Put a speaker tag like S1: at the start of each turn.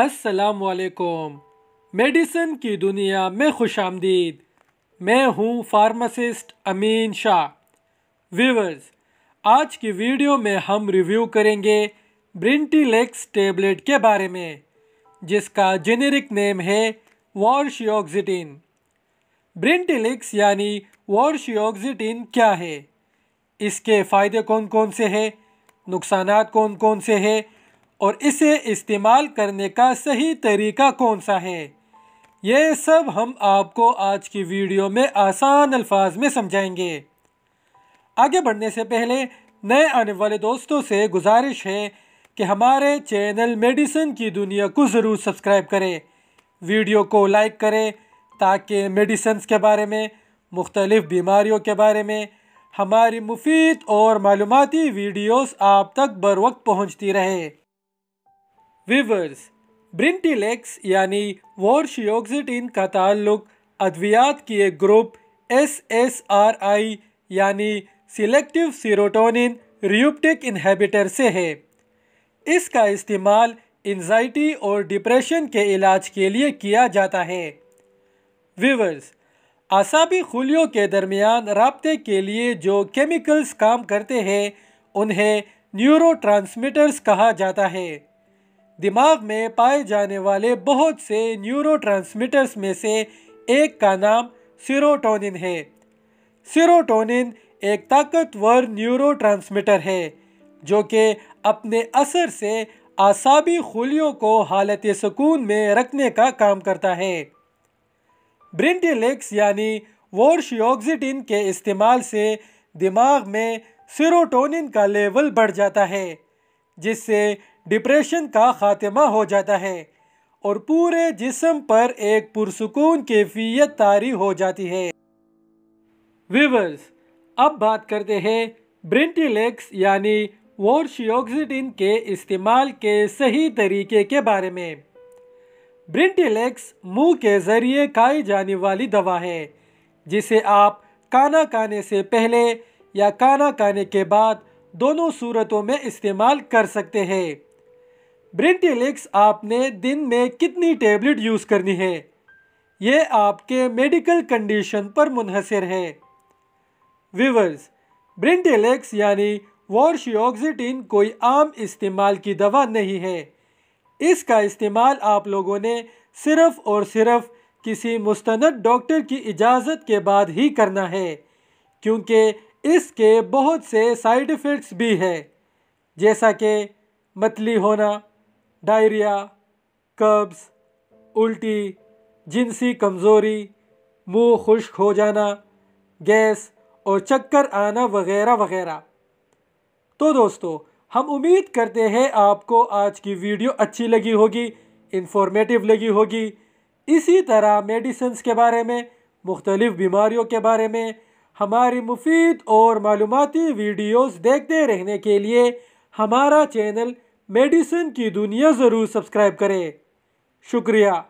S1: असलकुम मेडिसिन की दुनिया में खुश आमदीद मैं हूँ फार्मासिस्ट अमीन शाह व्यूवर्स आज की वीडियो में हम रिव्यू करेंगे ब्रिंटीलेक्स टेबलेट के बारे में जिसका जेनेरिक नेम है वॉरशियोक्सिटीन ब्रिंटिलिक्स यानी वॉरशियोक्सिटीन क्या है इसके फ़ायदे कौन कौन से हैं नुकसान कौन कौन से हैं और इसे इस्तेमाल करने का सही तरीका कौन सा है ये सब हम आपको आज की वीडियो में आसान अल्फाज में समझाएंगे आगे बढ़ने से पहले नए आने वाले दोस्तों से गुजारिश है कि हमारे चैनल मेडिसिन की दुनिया को ज़रूर सब्सक्राइब करें वीडियो को लाइक करें ताकि मेडिसन्स के बारे में मुख्तलिफ़ बीमारियों के बारे में हमारी मुफीद और मालूमती वीडियोस आप तक बर वक्त पहुँचती रहे विवर्स ब्रिंटिलेक्स यानी वॉरशियोक्सिटीन का ताल्लुक अद्वियात की एक group S S R I यानी सिलेक्टिव सीरोटोनिन रियूप्टिक इन्हेबिटर से है इसका इस्तेमाल एनजाइटी और डिप्रेशन के इलाज के लिए किया जाता है विवर्स आसाबी खुलियों के दरमियान रबते के लिए जो केमिकल्स काम करते हैं उन्हें न्यूरो कहा जाता है दिमाग में पाए जाने वाले बहुत से न्यूरो में से एक का नाम सीरोटोनिन है सीरोटोनिन एक ताकतवर न्यूरो है जो कि अपने असर से आसाबी खुलियों को हालत सुकून में रखने का काम करता है ब्रिंटिलेक्स यानी वोर्शियोक्सिटिन के इस्तेमाल से दिमाग में सिरोटोनिन का लेवल बढ़ जाता है जिससे डिप्रेशन का ख़ात्मा हो जाता है और पूरे जिसम पर एक पुरसकून कैफियत तारी हो जाती है विवर्स अब बात करते हैं ब्रिंटिलेक्स यानी वोरशियोक्सिडिन के इस्तेमाल के सही तरीके के बारे में ब्रिंटिलेक्स मुंह के ज़रिए खाई जाने वाली दवा है जिसे आप खाना खाने से पहले या काना खाने के बाद दोनों सूरतों में इस्तेमाल कर सकते हैं ब्रिंटिलिक्स आपने दिन में कितनी टेबलेट यूज़ करनी है ये आपके मेडिकल कंडीशन पर मुनहसर है विवर्स ब्रिंटिलिक्स यानी वॉरशियोक्सिटीन कोई आम इस्तेमाल की दवा नहीं है इसका इस्तेमाल आप लोगों ने सिर्फ़ और सिर्फ़ किसी मुस्तंद डॉक्टर की इजाज़त के बाद ही करना है क्योंकि इसके बहुत से साइड इफ़ेक्ट्स भी हैं जैसा कि मतली होना डायरिया कब्ज़ उल्टी जिनसी कमज़ोरी मुंह खुश्क हो जाना गैस और चक्कर आना वगैरह वगैरह तो दोस्तों हम उम्मीद करते हैं आपको आज की वीडियो अच्छी लगी होगी इन्फॉर्मेटिव लगी होगी इसी तरह मेडिसिन के बारे में मुख्तलिफ़ बीमारियों के बारे में हमारी मुफीद और मालूमती वीडियोस देखते रहने के लिए हमारा चैनल मेडिसिन की दुनिया ज़रूर सब्सक्राइब करें शुक्रिया